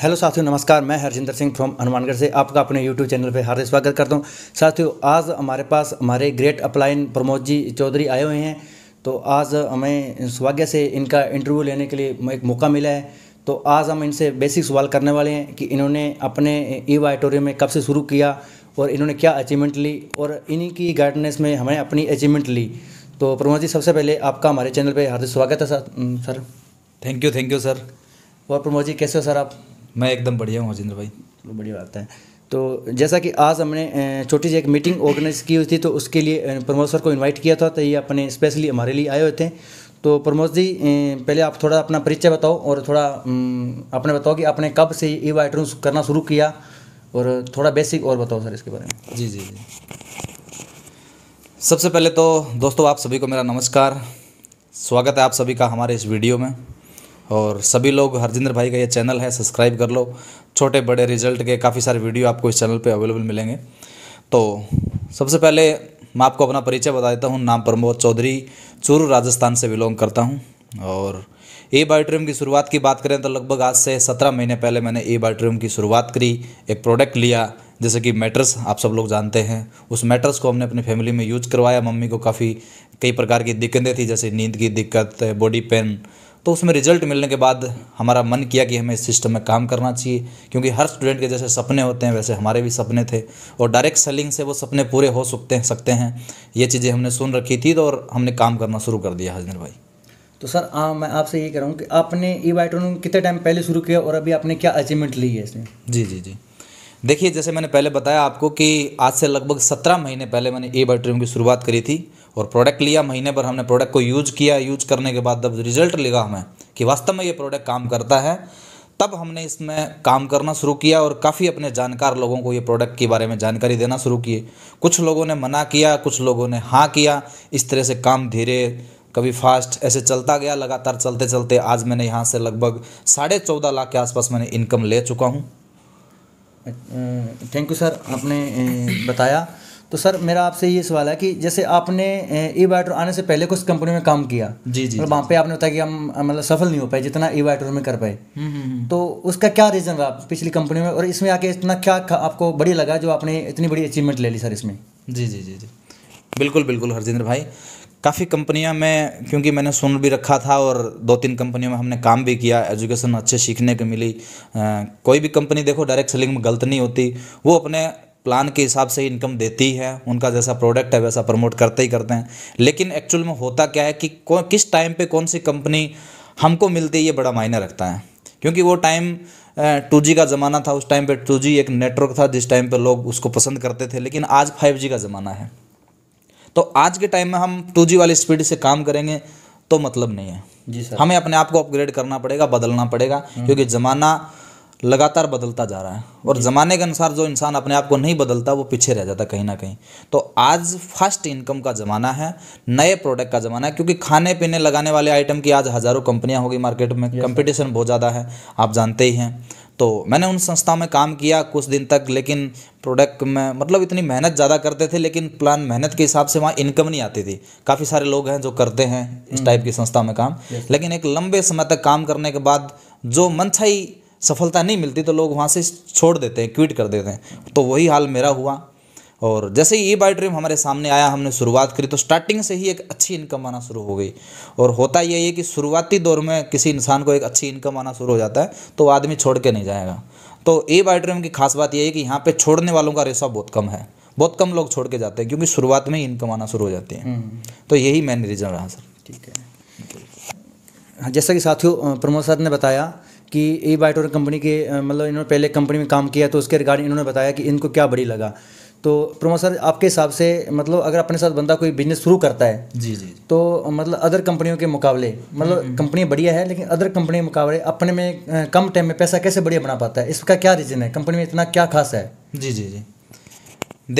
Hello साथियों नमस्कार मैं हरजिंदर सिंह फ्रॉम हनुमानगढ़ से आपका अपने यूट्यूब चैनल पे हार्दिक स्वागत करता हूँ साथियों आज हमारे पास हमारे ग्रेट अपलाइन प्रमोद जी चौधरी आए हुए हैं तो आज हमें स्वागत से इनका इंटरव्यू लेने के लिए एक मौका मिला है तो आज हम इनसे बेसिक सवाल करने वाले हैं कि इन्होंने अपने ई वाइटोरियम में कब से शुरू किया और इन्होंने क्या अचीवमेंट ली और इन्हीं की गाइडनेस में हमें अपनी अचीवमेंट ली तो प्रमोद जी सबसे पहले आपका हमारे चैनल पर हार्दिक स्वागत है sir thank you thank you sir और प्रमोद जी कैसे हो सर आप मैं एकदम बढ़िया हूँ राजेंद्र भाई बढ़िया बात है तो जैसा कि आज हमने छोटी सी एक मीटिंग ऑर्गेनाइज की हुई थी तो उसके लिए प्रमोद सर को इनवाइट किया था तो ये अपने स्पेशली हमारे लिए आए हुए थे तो प्रमोद जी पहले आप थोड़ा अपना परिचय बताओ और थोड़ा आपने बताओ कि आपने कब से ई रूम करना शुरू किया और थोड़ा बेसिक और बताओ सर इसके बारे में जी जी जी सबसे पहले तो दोस्तों आप सभी को मेरा नमस्कार स्वागत है आप सभी का हमारे इस वीडियो में और सभी लोग हरजिंदर भाई का ये चैनल है सब्सक्राइब कर लो छोटे बड़े रिजल्ट के काफ़ी सारे वीडियो आपको इस चैनल पे अवेलेबल मिलेंगे तो सबसे पहले मैं आपको अपना परिचय बता देता हूँ नाम प्रमोद चौधरी चूरू राजस्थान से बिलोंग करता हूँ और ए बायोट्रियम की शुरुआत की बात करें तो लगभग आज से सत्रह महीने पहले मैंने ए बायोट्रियम की शुरुआत करी एक प्रोडक्ट लिया जैसे कि मैट्रस आप सब लोग जानते हैं उस मैट्रस को हमने अपनी फैमिली में यूज करवाया मम्मी को काफ़ी कई प्रकार की दिक्कतें थी जैसे नींद की दिक्कत बॉडी पेन तो उसमें रिजल्ट मिलने के बाद हमारा मन किया कि हमें इस सिस्टम में काम करना चाहिए क्योंकि हर स्टूडेंट के जैसे सपने होते हैं वैसे हमारे भी सपने थे और डायरेक्ट सेलिंग से वो सपने पूरे हो सकते हैं सकते हैं ये चीज़ें हमने सुन रखी थी तो और हमने काम करना शुरू कर दिया हजनर भाई तो सर आ, मैं आपसे ये कह रहा हूँ कि आपने ई e बाइटोन कितने टाइम पहले शुरू किया और अभी आपने क्या अचीवमेंट ली है इसमें जी जी जी देखिए जैसे मैंने पहले बताया आपको कि आज से लगभग सत्रह महीने पहले मैंने ए बैटरी की शुरुआत करी थी और प्रोडक्ट लिया महीने भर हमने प्रोडक्ट को यूज किया यूज करने के बाद जब रिजल्ट लिखा हमें कि वास्तव में ये प्रोडक्ट काम करता है तब हमने इसमें काम करना शुरू किया और काफ़ी अपने जानकार लोगों को ये प्रोडक्ट के बारे में जानकारी देना शुरू किए कुछ लोगों ने मना किया कुछ लोगों ने हाँ किया इस तरह से काम धीरे कभी फास्ट ऐसे चलता गया लगातार चलते चलते आज मैंने यहाँ से लगभग साढ़े चौदह लाख के आसपास मैंने इनकम ले चुका हूँ थैंक यू सर आपने बताया तो सर मेरा आपसे ये सवाल है कि जैसे आपने ई वाइटर आने से पहले कुछ कंपनी में काम किया जी जी मतलब वहाँ पे आपने बताया कि हम मतलब सफल नहीं हो पाए जितना ई वाइटर में कर पाए हम्म, हम्म, हम्म। तो उसका क्या रीज़न रहा पिछली कंपनी में और इसमें आके इतना क्या आपको बड़ी लगा जो आपने इतनी बड़ी अचीवमेंट ले ली सर इसमें जी जी जी जी बिल्कुल बिल्कुल हरजिंद्र भाई काफ़ी कंपनियां में क्योंकि मैंने सुन भी रखा था और दो तीन कंपनियों में हमने काम भी किया एजुकेशन अच्छे सीखने को मिली आ, कोई भी कंपनी देखो डायरेक्ट सेलिंग में गलत नहीं होती वो अपने प्लान के हिसाब से इनकम देती है उनका जैसा प्रोडक्ट है वैसा प्रमोट करते ही करते हैं लेकिन एक्चुअल में होता क्या है कि किस टाइम पर कौन सी कंपनी हमको मिलती है ये बड़ा मायने रखता है क्योंकि वो टाइम टू जी का ज़माना था उस टाइम पे टू जी एक नेटवर्क था जिस टाइम पे लोग उसको पसंद करते थे लेकिन आज फाइव जी का ज़माना है तो आज के टाइम में हम टू वाली स्पीड से काम करेंगे तो मतलब नहीं है जी सर हमें अपने आप को अपग्रेड करना पड़ेगा बदलना पड़ेगा हम्म। क्योंकि ज़माना लगातार बदलता जा रहा है और ज़माने के अनुसार जो इंसान अपने आप को नहीं बदलता वो पीछे रह जाता कहीं ना कहीं तो आज फास्ट इनकम का ज़माना है नए प्रोडक्ट का ज़माना है क्योंकि खाने पीने लगाने वाले आइटम की आज हज़ारों कंपनियां होगी मार्केट में कंपटीशन बहुत ज़्यादा है आप जानते ही हैं तो मैंने उन संस्थाओं में काम किया कुछ दिन तक लेकिन प्रोडक्ट में मतलब इतनी मेहनत ज़्यादा करते थे लेकिन प्लान मेहनत के हिसाब से वहाँ इनकम नहीं आती थी काफ़ी सारे लोग हैं जो करते हैं इस टाइप की संस्था में काम लेकिन एक लंबे समय तक काम करने के बाद जो मनछाई सफलता नहीं मिलती तो लोग वहाँ से छोड़ देते हैं क्विट कर देते हैं तो वही हाल मेरा हुआ और जैसे ही ई बाई ड्रीम हमारे सामने आया हमने शुरुआत करी तो स्टार्टिंग से ही एक अच्छी इनकम आना शुरू हो गई और होता यह है कि शुरुआती दौर में किसी इंसान को एक अच्छी इनकम आना शुरू हो जाता है तो आदमी छोड़ के नहीं जाएगा तो ई बाई ड्रीम की खास बात यह है कि यहाँ पर छोड़ने वालों का रेशा बहुत कम है बहुत कम लोग छोड़ के जाते हैं क्योंकि शुरुआत में ही इनकम आना शुरू हो जाती है हम्म। तो यही मेन रीज़न रहा सर ठीक है हाँ, जैसा कि साथियों प्रमोद सर ने बताया कि ई बाइटोर कंपनी के मतलब इन्होंने पहले कंपनी में काम किया तो उसके रिगार्डिंग इन्होंने बताया कि इनको क्या बड़ी लगा तो प्रमोद सर आपके हिसाब से मतलब अगर अपने साथ बंदा कोई बिजनेस शुरू करता है जी जी तो मतलब अदर कंपनियों के मुकाबले मतलब कंपनी हम्म, हम्म। बढ़िया है लेकिन अदर कंपनी के मुकाबले अपने में कम टाइम में पैसा कैसे बढ़िया बना पाता है इसका क्या रीज़न है कंपनी में इतना क्या खास है जी जी जी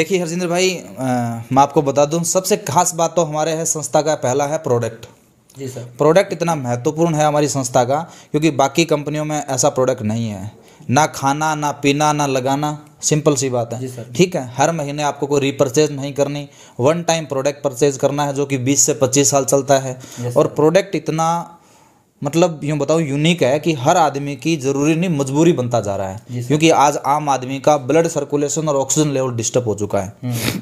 देखिए हरजिंदर भाई आ, मैं आपको बता दूँ सबसे खास बात तो हमारे है संस्था का पहला है प्रोडक्ट जी सर प्रोडक्ट इतना महत्वपूर्ण है हमारी संस्था का क्योंकि बाकी कंपनियों में ऐसा प्रोडक्ट नहीं है ना खाना ना पीना ना लगाना सिंपल सी बात है ठीक है हर महीने आपको कोई रीपरचेज नहीं करनी वन टाइम प्रोडक्ट परचेज करना है जो कि 20 से 25 साल चलता है और प्रोडक्ट इतना मतलब यूँ बताऊँ यूनिक है कि हर आदमी की ज़रूरी नहीं मजबूरी बनता जा रहा है क्योंकि आज आम आदमी का ब्लड सर्कुलेशन और ऑक्सीजन लेवल डिस्टर्ब हो चुका है हम्म।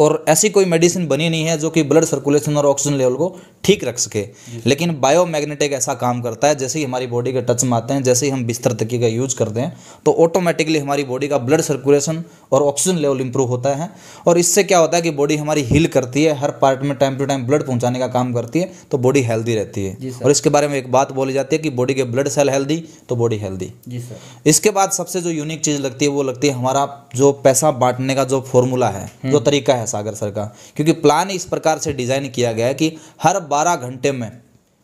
और ऐसी कोई मेडिसिन बनी नहीं है जो कि ब्लड सर्कुलेशन और ऑक्सीजन लेवल को ठीक रख सके लेकिन बायोमैग्नेटिक ऐसा काम करता है जैसे ही हमारी बॉडी के टच में आते हैं जैसे ही हम बिस्तर तक का यूज करते हैं तो ऑटोमेटिकली हमारी बॉडी का ब्लड सर्कुलेशन और ऑक्सीजन लेवल इंप्रूव होता है और इससे क्या होता है कि बॉडी हमारी हील करती है हर पार्ट में टाइम टू टाइम ब्लड पहुंचाने का काम करती है तो बॉडी हेल्दी रहती है और इसके बारे में एक बात बोली जाती है कि बॉडी के ब्लड सेल हेल्दी तो बॉडी हेल्दी इसके बाद सबसे जो यूनिक चीज़ लगती है वो लगती है हमारा जो पैसा बांटने का जो फॉर्मूला है जो हम्म। तरीका है सागर सर का क्योंकि प्लान इस प्रकार से डिज़ाइन किया गया है कि हर बारह घंटे में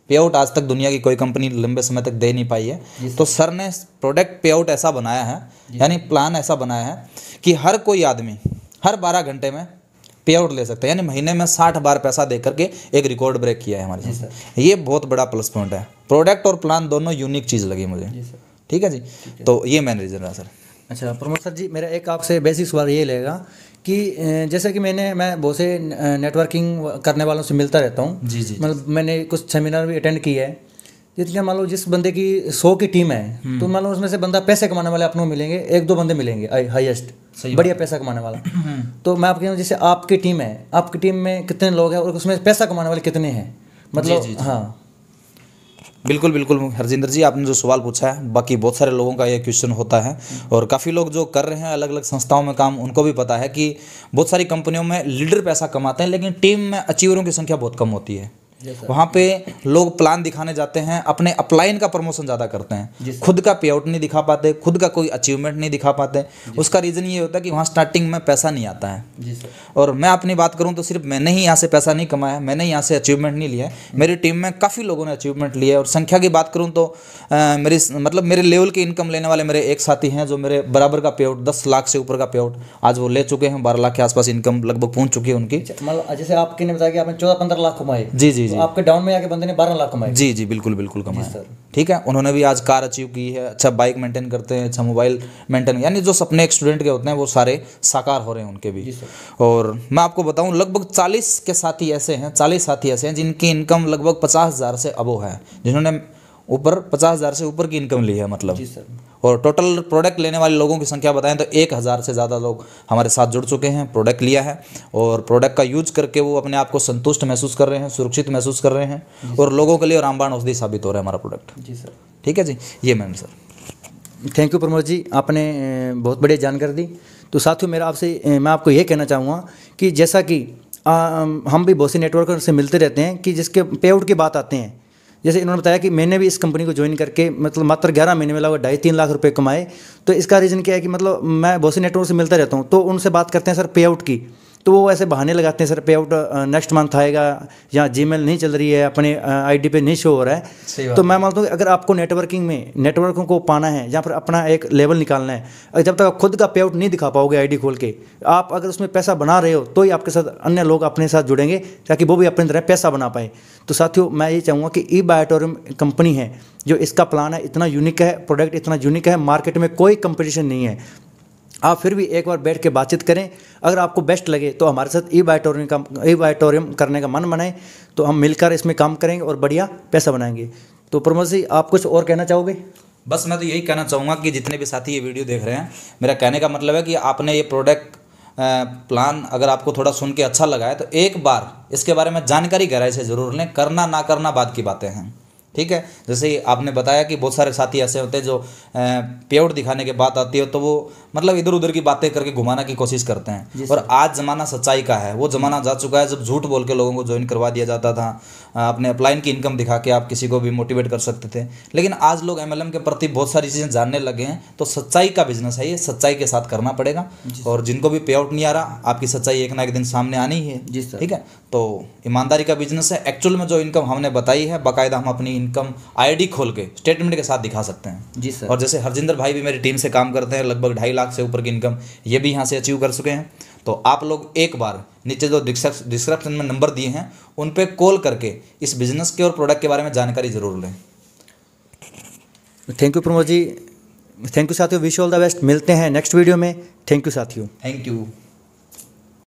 पे आउट आज तक दुनिया की कोई कंपनी लंबे समय तक दे नहीं पाई है तो सर ने प्रोडक्ट पे आउट ऐसा बनाया है यानी प्लान ऐसा बनाया है कि हर कोई आदमी हर बारह घंटे में पे आउट ले सकता है यानी महीने में साठ बार पैसा दे करके एक रिकॉर्ड ब्रेक किया है हमारे साथ ये बहुत बड़ा प्लस पॉइंट है प्रोडक्ट और प्लान दोनों यूनिक चीज़ लगी मुझे ठीक है जी तो ये मेन रीज़न रहा सर अच्छा प्रमोद सर जी मेरा एक आपसे बेसिक सवाल ये लेगा कि जैसे कि मैंने मैं बहुत से नेटवर्किंग करने वालों से मिलता रहता हूँ जी जी मतलब मैंने कुछ सेमिनार भी अटेंड किया है जितने तो मान लो जिस बंदे की सौ की टीम है हम्म। तो मान लो उसमें से बंदा पैसे कमाने वाले अपनों मिलेंगे एक दो बंदे मिलेंगे हाईएस्ट बढ़िया पैसा कमाने वाला हम्म। तो मैं आपके जैसे आपकी टीम है आपकी टीम में कितने लोग हैं और उसमें पैसा कमाने वाले कितने हैं मतलब हाँ बिल्कुल बिल्कुल हरजिंदर जी आपने जो सवाल पूछा है बाकी बहुत सारे लोगों का ये क्वेश्चन होता है और काफ़ी लोग जो कर रहे हैं अलग अलग संस्थाओं में काम उनको भी पता है कि बहुत सारी कंपनियों में लीडर पैसा कमाते हैं लेकिन टीम में अचीवरों की संख्या बहुत कम होती है वहाँ पे लोग प्लान दिखाने जाते हैं अपने अपलाइन का प्रमोशन ज़्यादा करते हैं खुद का पे आउट नहीं दिखा पाते खुद का कोई अचीवमेंट नहीं दिखा पाते उसका रीज़न ये होता है कि वहाँ स्टार्टिंग में पैसा नहीं आता है और मैं अपनी बात करूँ तो सिर्फ मैंने ही यहाँ से पैसा नहीं कमाया मैंने यहाँ से अचीवमेंट नहीं लिया मेरी टीम में काफ़ी लोगों ने अचीवमेंट लिया और संख्या की बात करूँ तो मेरी मतलब मेरे लेवल की इनकम लेने वाले मेरे एक साथी हैं जो मेरे बराबर का पे आउट दस लाख से ऊपर का पे आउट आज वो ले चुके हैं बारह लाख के आसपास इनकम लगभग पहुँच चुकी है उनकी अच्छा, मतलब जैसे आपके ने बताया कि आपने चौदह पंद्रह लाख कमाए जी जी जी आपके डाउन में आके बंदे ने बारह लाख कमाया जी जी बिल्कुल बिल्कुल कमाया सर ठीक है उन्होंने भी आज कार अचीव की है अच्छा बाइक मेंटेन करते हैं अच्छा मोबाइल मेंटेन यानी जो सपने एक स्टूडेंट के होते हैं वो सारे साकार हो रहे हैं उनके भी और मैं आपको बताऊं लगभग चालीस के साथी ऐसे हैं चालीस साथी ऐसे हैं जिनकी इनकम लगभग पचास हज़ार से अबो है जिन्होंने ऊपर पचास हज़ार से ऊपर की इनकम ली है मतलब जी सर और टोटल प्रोडक्ट लेने वाले लोगों की संख्या बताएं तो एक हज़ार से ज़्यादा लोग हमारे साथ जुड़ चुके हैं प्रोडक्ट लिया है और प्रोडक्ट का यूज करके वो अपने आप को संतुष्ट महसूस कर रहे हैं सुरक्षित महसूस कर रहे हैं और लोगों के लिए रामबाण औषधि साबित हो रहा है हमारा प्रोडक्ट जी सर ठीक है जी ये ma'am sir thank you Pramod ji आपने बहुत बढ़िया जानकारी दी तो साथियों मेरा आपसे मैं आपको ये कहना चाहूँगा कि जैसा कि आ, हम भी बहुत से नेटवर्कर से मिलते रहते हैं कि जिसके पे आउट की बात आते हैं जैसे इन्होंने बताया कि मैंने भी इस कंपनी को ज्वाइन करके मतलब मात्र ग्यारह महीने में लगभग ढाई तीन लाख रुपये कमाए तो इसका रीज़न क्या है कि मतलब मैं बहुत से नेटवर्क से मिलता रहता हूँ तो उनसे बात करते हैं सर पे आउट की तो वो ऐसे बहाने लगाते हैं सर पे आउट नेक्स्ट मंथ आएगा या जी नहीं चल रही है अपने आईडी पे नहीं शो हो रहा है तो मैं मानता हूँ अगर आपको नेटवर्किंग में नेटवर्कों को पाना है या फिर अपना एक लेवल निकालना है जब तक आप खुद का पे आउट नहीं दिखा पाओगे डी खोल के आप अगर उसमें पैसा बना रहे हो तो ही आपके साथ अन्य लोग अपने साथ जुड़ेंगे ताकि वो भी अपनी तरह पैसा बना पाए तो साथियों मैं ये चाहूँगा कि ई बायोटोरियम कंपनी है जो इसका प्लान है इतना यूनिक है प्रोडक्ट इतना यूनिक है मार्केट में कोई कंपटीशन नहीं है आप फिर भी एक बार बैठ के बातचीत करें अगर आपको बेस्ट लगे तो हमारे साथ ई बायटोरियम का ई बायटोरियम करने का मन बनाएं तो हम मिलकर इसमें काम करेंगे और बढ़िया पैसा बनाएंगे तो प्रमोद जी आप कुछ और कहना चाहोगे बस मैं तो यही कहना चाहूँगा कि जितने भी साथी ये वीडियो देख रहे हैं मेरा कहने का मतलब है कि आपने ये प्रोडक्ट प्लान अगर आपको थोड़ा सुन के अच्छा लगा है तो एक बार इसके बारे में जानकारी गहराई से ज़रूर लें करना ना करना बाद की बातें हैं ठीक है जैसे आपने बताया कि बहुत सारे साथी ऐसे होते हैं जो पेड़ दिखाने के बात आती है तो वो मतलब इधर उधर की बातें करके घुमाने की कोशिश करते हैं और आज ज़माना सच्चाई का है वो ज़माना जा चुका है जब झूठ बोल के लोगों को ज्वाइन करवा दिया जाता था अपने अपलाइन की इनकम दिखा के आप किसी को भी मोटिवेट कर सकते थे लेकिन आज लोग एम के प्रति बहुत सारी चीज़ें जानने लगे हैं तो सच्चाई का बिजनेस है ये सच्चाई के साथ करना पड़ेगा और जिनको भी पे नहीं आ रहा आपकी सच्चाई एक ना एक दिन सामने आनी है ठीक है तो ईमानदारी का बिजनेस है एक्चुअल में जो इनकम हमने बताई है बाकायदा हम अपनी इनकम आईडी खोल के स्टेटमेंट के साथ दिखा सकते हैं जी सर और जैसे हरजिंदर भाई भी मेरी टीम से काम करते हैं लगभग ढाई लाख से ऊपर की इनकम ये भी यहाँ से अचीव कर चुके हैं तो आप लोग एक बार नीचे जो डिस्क्रिप्शन में नंबर दिए हैं उन पर कॉल करके इस बिजनेस के और प्रोडक्ट के बारे में जानकारी ज़रूर लें thank you Pramod ji thank you साथियों विश ऑल द बेस्ट मिलते हैं नेक्स्ट वीडियो में थैंक यू साथियों थैंक यू